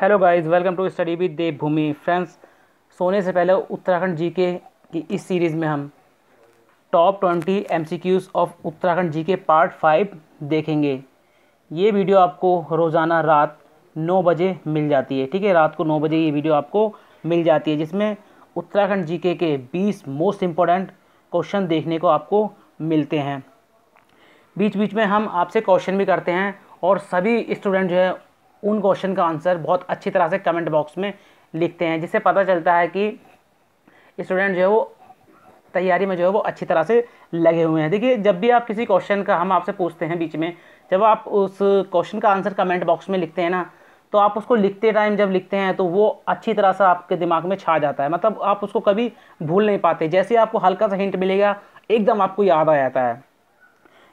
hello guys welcome to study with Devbhoomi friends सोने से पहले उत्तराखंड जीके की इस सीरीज़ में हम top twenty MCQs of Uttarakhand GK part five देखेंगे ये वीडियो आपको रोज़ाना रात नौ बजे मिल जाती है ठीक है रात को नौ बजे ये वीडियो आपको मिल जाती है जिसमें उत्तराखंड जी के बीस मोस्ट इम्पोर्टेंट क्वेश्चन देखने को आपको मिलते हैं बीच बीच में हम आपसे क्वेश्चन भी करते हैं और सभी स्टूडेंट जो है उन क्वेश्चन का आंसर बहुत अच्छी तरह से कमेंट बॉक्स में लिखते हैं जिससे पता चलता है कि स्टूडेंट जो है वो तैयारी में जो है वो अच्छी तरह से लगे हुए हैं देखिए जब भी आप किसी क्वेश्चन का हम आपसे पूछते हैं बीच में जब आप उस क्वेश्चन का आंसर कमेंट बॉक्स में लिखते हैं ना तो आप उसको लिखते टाइम जब लिखते हैं तो वो अच्छी तरह से आपके दिमाग में छा जाता है मतलब आप उसको कभी भूल नहीं पाते जैसे आपको हल्का सा हिंट मिलेगा एकदम आपको याद आ जाता है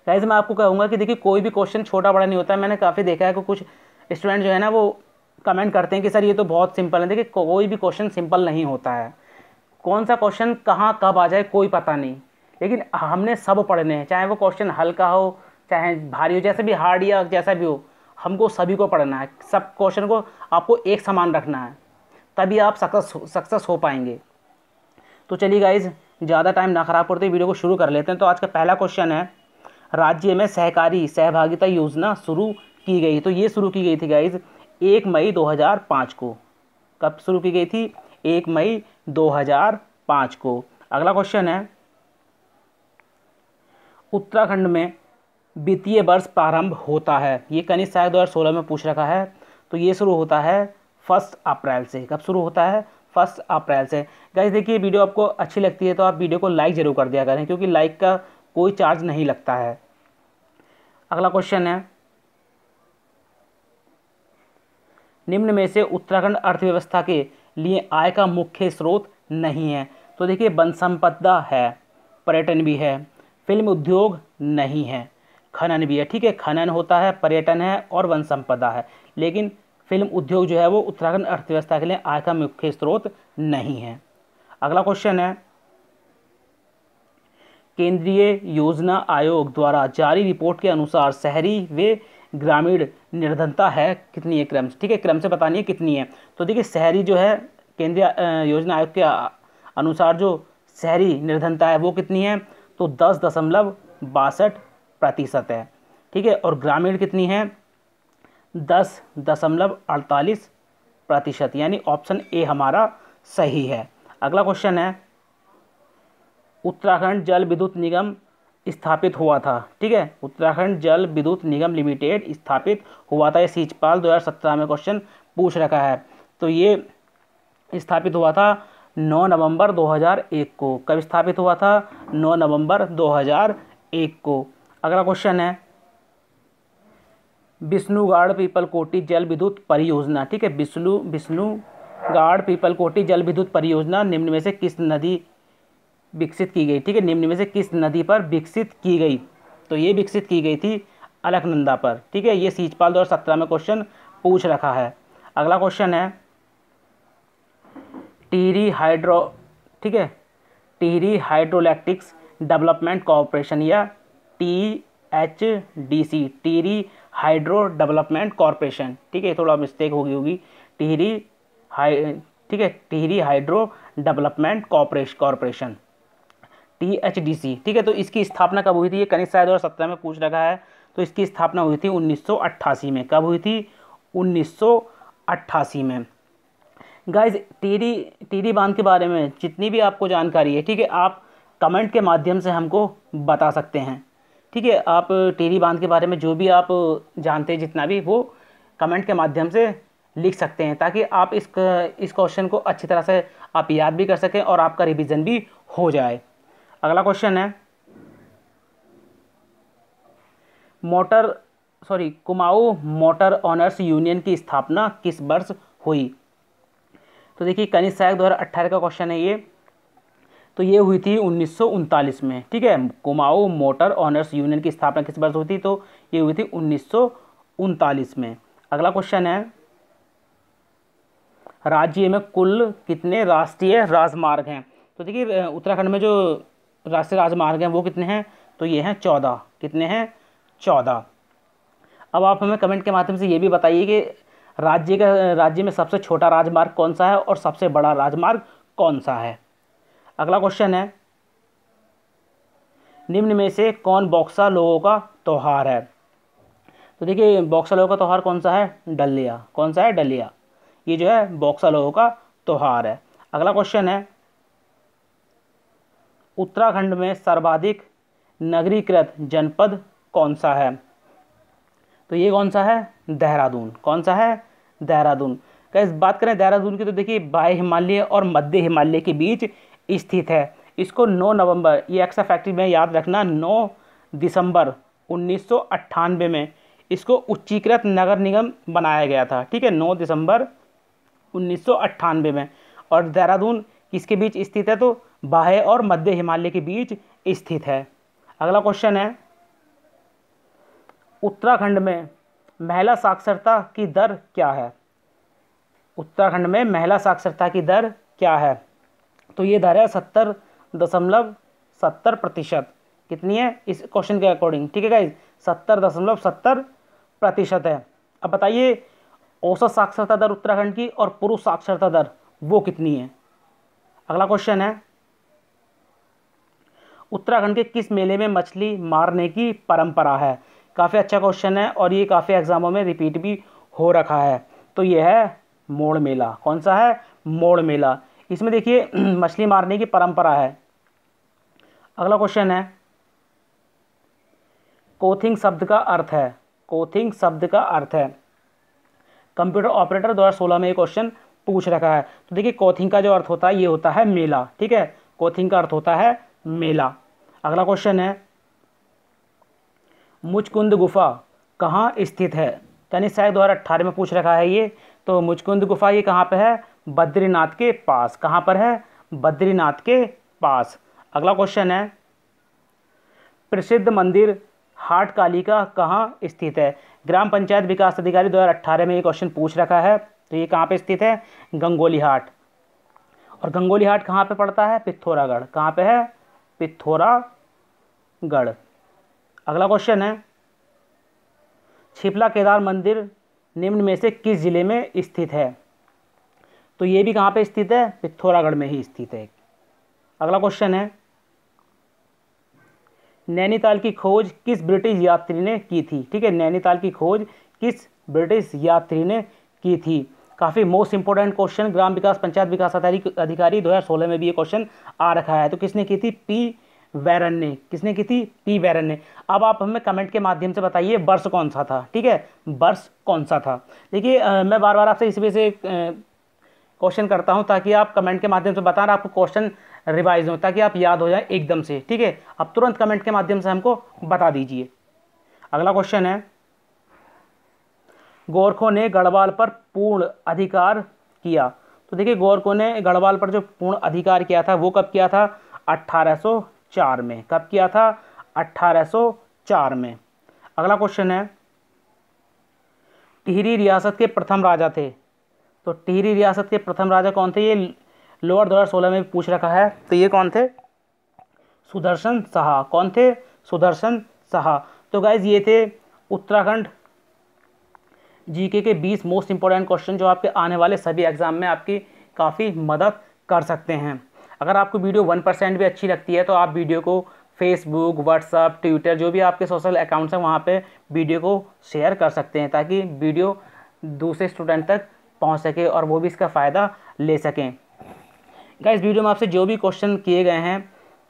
गाइज मैं आपको कहूँगा कि देखिए कोई भी क्वेश्चन छोटा बड़ा नहीं होता मैंने काफ़ी देखा है कि कुछ स्टूडेंट जो है ना वो कमेंट करते हैं कि सर ये तो बहुत सिंपल है देखिए कोई भी क्वेश्चन सिंपल नहीं होता है कौन सा क्वेश्चन कहाँ कब आ जाए कोई पता नहीं लेकिन हमने सब पढ़ने हैं चाहे वो क्वेश्चन हल्का हो चाहे भारी हो जैसे भी हार्ड या जैसा भी हो हमको सभी को पढ़ना है सब क्वेश्चन को आपको एक समान रखना है तभी आप सक्सेस सक्सेस हो पाएंगे तो चलिए गाइज ज़्यादा टाइम ना खराब करते वीडियो को शुरू कर लेते हैं तो आज का पहला क्वेश्चन है राज्य में सहकारी सहभागिता योजना शुरू की गई तो ये शुरू की गई थी गाइज एक मई 2005 को कब शुरू की गई थी एक मई 2005 को अगला क्वेश्चन है उत्तराखंड में वित्तीय वर्ष प्रारंभ होता है ये कनिष्ठ सहायक दो हज़ार सोलह में पूछ रखा है तो ये शुरू होता है फर्स्ट अप्रैल से कब शुरू होता है फर्स्ट अप्रैल से गाइज देखिए वीडियो आपको अच्छी लगती है तो आप वीडियो को लाइक ज़रूर कर दिया करें क्योंकि लाइक का कोई चार्ज नहीं लगता है अगला क्वेश्चन है निम्न में से उत्तराखंड अर्थव्यवस्था के लिए आय का मुख्य स्रोत नहीं है तो देखिए वन संपदा है पर्यटन भी है फिल्म उद्योग नहीं है खनन भी है ठीक है खनन होता है पर्यटन है और वन संपदा है लेकिन फिल्म उद्योग जो है वो उत्तराखंड अर्थव्यवस्था के लिए आय का मुख्य स्रोत नहीं है अगला क्वेश्चन है केंद्रीय योजना आयोग द्वारा जारी रिपोर्ट के अनुसार शहरी वे ग्रामीण निर्धनता है कितनी है क्रम ठीक है क्रम से बतानी है कितनी है तो देखिए शहरी जो है केंद्रीय योजना आयोग के अनुसार जो शहरी निर्धनता है वो कितनी है तो दस दशमलव बासठ प्रतिशत है ठीक है और ग्रामीण कितनी है दस दशमलव अड़तालीस प्रतिशत यानी ऑप्शन ए हमारा सही है अगला क्वेश्चन है उत्तराखंड जल विद्युत निगम स्थापित हुआ था ठीक है उत्तराखंड जल विद्युत निगम लिमिटेड स्थापित हुआ था ये सीचपाल 2017 में क्वेश्चन पूछ रखा है तो ये स्थापित हुआ था 9 नवंबर 2001 को कब स्थापित हुआ था 9 नवंबर 2001 को अगला क्वेश्चन है विष्णुगाड़ पीपल कोटी जल विद्युत परियोजना ठीक है विष्णु विष्णुगाड़ पीपल कोटी जल विद्युत परियोजना निम्न में से किस नदी विकसित की गई ठीक है निम्न में से किस नदी पर विकसित की गई तो ये विकसित की गई थी अलकनंदा पर ठीक है ये सीचपाल दो सत्रह में क्वेश्चन पूछ रखा है अगला क्वेश्चन है टीरी हाइड्रो ठीक है टीरी हाइड्रोलैक्टिक्स डेवलपमेंट कॉरपोरेशन या T H D C Tehri hydro development corporation ठीक है थोड़ा मिस्टेक होगी होगी टिहरी हाई ठीक है Tehri hydro development corporation C ठीक है तो इसकी स्थापना कब हुई थी ये कनिष्ठ शायद और में पूछ रखा है तो इसकी स्थापना हुई थी उन्नीस में कब हुई थी उन्नीस में गाइज टीरी टीरी बांध के बारे में जितनी भी आपको जानकारी है ठीक है आप कमेंट के माध्यम से हमको बता सकते हैं ठीक है आप टीरी बांध के बारे में जो भी आप जानते हैं जितना भी वो कमेंट के माध्यम से लिख सकते हैं ताकि आप इस इस क्वेश्चन को अच्छी तरह से आप याद भी कर सकें और आपका रिवीजन भी हो जाए अगला क्वेश्चन है motor sorry Kumaon motor owners union की स्थापना किस वर्ष हुई तो देखिए कनिष्ठ सहायक दो का क्वेश्चन है ये तो ये हुई थी उन्नीस में ठीक है कुमाऊ मोटर ऑनर्स यूनियन की स्थापना किस वर्ष हुई थी तो ये हुई थी उन्नीस में अगला क्वेश्चन है राज्य में कुल कितने राष्ट्रीय राजमार्ग हैं तो देखिए उत्तराखंड में जो राष्ट्रीय राजमार्ग हैं वो कितने हैं तो ये हैं चौदह कितने हैं चौदह अब आप हमें कमेंट के माध्यम से ये भी बताइए कि राज्य का राज्य में सबसे छोटा राजमार्ग कौन सा है और सबसे बड़ा राजमार्ग कौन सा है अगला क्वेश्चन है निम्न में से कौन बॉक्सा लोगों का त्यौहार है तो देखिए बॉक्सा लोगों का त्यौहार कौन सा है डलिया कौन सा है डलिया ये जो है बॉक्सा लोगों का त्यौहार है अगला क्वेश्चन है उत्तराखंड में सर्वाधिक नगरीकृत जनपद कौन सा है तो ये कौन सा है देहरादून कौन सा है देहरादून कैसे बात करें देहरादून की तो देखिए बाय हिमालय और मध्य हिमालय के बीच स्थित है इसको 9 नवंबर ये एक्सा फैक्ट्री में याद रखना 9 दिसंबर उन्नीस में इसको उच्चीकृत नगर निगम बनाया गया था ठीक है 9 दिसंबर उन्नीस में और देहरादून किसके बीच स्थित है तो बाह्य और मध्य हिमालय के बीच स्थित है अगला क्वेश्चन है उत्तराखंड में महिला साक्षरता की दर क्या है उत्तराखंड में महिला साक्षरता की दर क्या है तो ये दर है सत्तर दशमलव सत्तर प्रतिशत कितनी है इस क्वेश्चन के अकॉर्डिंग ठीक है गाइज सत्तर दशमलव सत्तर प्रतिशत है अब बताइए औसत साक्षरता दर उत्तराखंड की और पुरुष साक्षरता दर वो कितनी है अगला क्वेश्चन है उत्तराखंड के किस मेले में मछली मारने की परंपरा है काफ़ी अच्छा क्वेश्चन है और ये काफ़ी एग्ज़ामों में रिपीट भी हो रखा है तो ये है मोड़ मेला कौन सा है मोड़ मेला इसमें देखिए मछली मारने की परंपरा है अगला क्वेश्चन है कोथिंग शब्द का अर्थ है कोथिंग शब्द का अर्थ है कंप्यूटर ऑपरेटर दो सोलह में ये क्वेश्चन पूछ रखा है तो देखिए कोथिंग का जो अर्थ होता है ये होता है मेला ठीक है कोथिंग का अर्थ होता है मेला अगला क्वेश्चन है मुचकुंद गुफा कहाँ स्थित है तनिष साहब द्वारा अट्ठारह में पूछ रखा है ये तो मुचकुंद गुफा ये कहाँ पर है बद्रीनाथ के पास कहाँ पर है बद्रीनाथ के पास अगला क्वेश्चन है प्रसिद्ध मंदिर हाट काली का कहाँ स्थित है ग्राम पंचायत विकास अधिकारी दो हज़ार में ये क्वेश्चन पूछ रखा है तो ये कहाँ पे स्थित है गंगोली हाट और गंगोली हाट कहाँ पे पड़ता है पिथौरागढ़ कहाँ पे है पिथौरा गढ़ अगला क्वेश्चन है छिपला केदार मंदिर निम्न में से किस ज़िले में स्थित है तो ये भी कहाँ पे स्थित है पिथौरागढ़ में ही स्थित है अगला क्वेश्चन है नैनीताल की खोज किस ब्रिटिश यात्री ने की थी ठीक है नैनीताल की खोज किस ब्रिटिश यात्री ने की थी काफ़ी मोस्ट इंपॉर्टेंट क्वेश्चन ग्राम विकास पंचायत विकास अधिकारी दो में भी ये क्वेश्चन आ रखा है तो किसने की थी पी वैरन ने किसने की थी पी वैरन ने अब आप हमें कमेंट के माध्यम से बताइए वर्ष कौन सा था ठीक है वर्ष कौन सा था देखिए मैं बार बार आपसे इस वजह से क्वेश्चन करता हूँ ताकि आप कमेंट के माध्यम से बता आपको क्वेश्चन रिवाइज हो ताकि आप याद हो जाए एकदम से ठीक है आप तुरंत कमेंट के माध्यम से हमको बता दीजिए अगला क्वेश्चन है गोरखों ने गढ़वाल पर पूर्ण अधिकार किया तो देखिए गोरखों ने गढ़वाल पर जो पूर्ण अधिकार किया था वो कब किया था अट्ठारह 1804 में कब किया था 1804 में अगला क्वेश्चन है टिहरी रियासत के प्रथम राजा थे तो टिहरी रियासत के प्रथम राजा कौन थे ये लोअर दो सोलह में पूछ रखा है तो ये कौन थे सुदर्शन शाह कौन थे सुदर्शन शाह तो गाइज ये थे उत्तराखंड जीके के 20 मोस्ट इंपॉर्टेंट क्वेश्चन जो आपके आने वाले सभी एग्जाम में आपकी काफ़ी मदद कर सकते हैं अगर आपको वीडियो वन परसेंट भी अच्छी लगती है तो आप वीडियो को फेसबुक व्हाट्सअप ट्विटर जो भी आपके सोशल अकाउंट्स हैं वहाँ पे वीडियो को शेयर कर सकते हैं ताकि वीडियो दूसरे स्टूडेंट तक पहुँच सके और वो भी इसका फ़ायदा ले सकें क्या इस वीडियो में आपसे जो भी क्वेश्चन किए गए हैं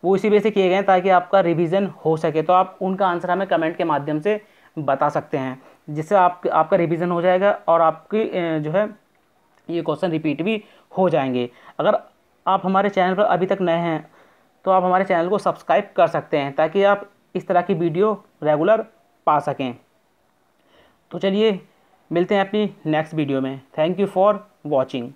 वो इसी वजह से किए गए हैं ताकि आपका रिविज़न हो सके तो आप उनका आंसर हमें कमेंट के माध्यम से बता सकते हैं जिससे आप आपका रिविज़न हो जाएगा और आपकी जो है ये क्वेश्चन रिपीट भी हो जाएंगे अगर आप हमारे चैनल पर अभी तक नए हैं तो आप हमारे चैनल को सब्सक्राइब कर सकते हैं ताकि आप इस तरह की वीडियो रेगुलर पा सकें तो चलिए मिलते हैं अपनी नेक्स्ट वीडियो में थैंक यू फॉर वॉचिंग